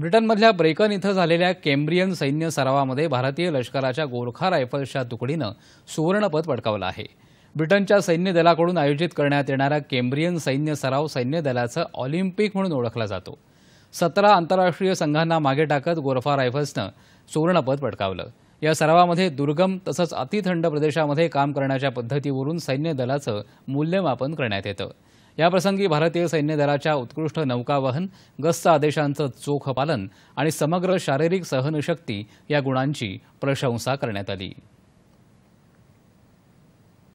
ब्रिटनमधल्या ब्रेकन इथं झालेल्या केम्ब्रियन सैन्य सरावामध्ये भारतीय लष्कराच्या गोरखा रायफल्सच्या तुकडीनं सुवर्णपद पटकावलं आहे ब्रिटनच्या सैन्य दलाकडून आयोजित करण्यात येणारा केम्ब्रियन सैन्य सराव सैन्य दलाचं ऑलिम्पिक म्हणून ओळखला जातो सतरा आंतरराष्ट्रीय संघांना मागे टाकत गोरफा रायफल्सनं सुवर्णपद पटकावलं या सरावामध्ये दुर्गम तसंच अतिथंड प्रदेशामध्ये काम करण्याच्या पद्धतीवरून सैन्य दलाचं मूल्यमापन करण्यात येतं याप्रसंगी भारतीय सैन्य दलाच्या उत्कृष्ट नौकावहन गस्त आदेशांचं चोख पालन आणि समग्र शारीरिक सहनशक्ती या गुणांची प्रशंसा करण्यात आली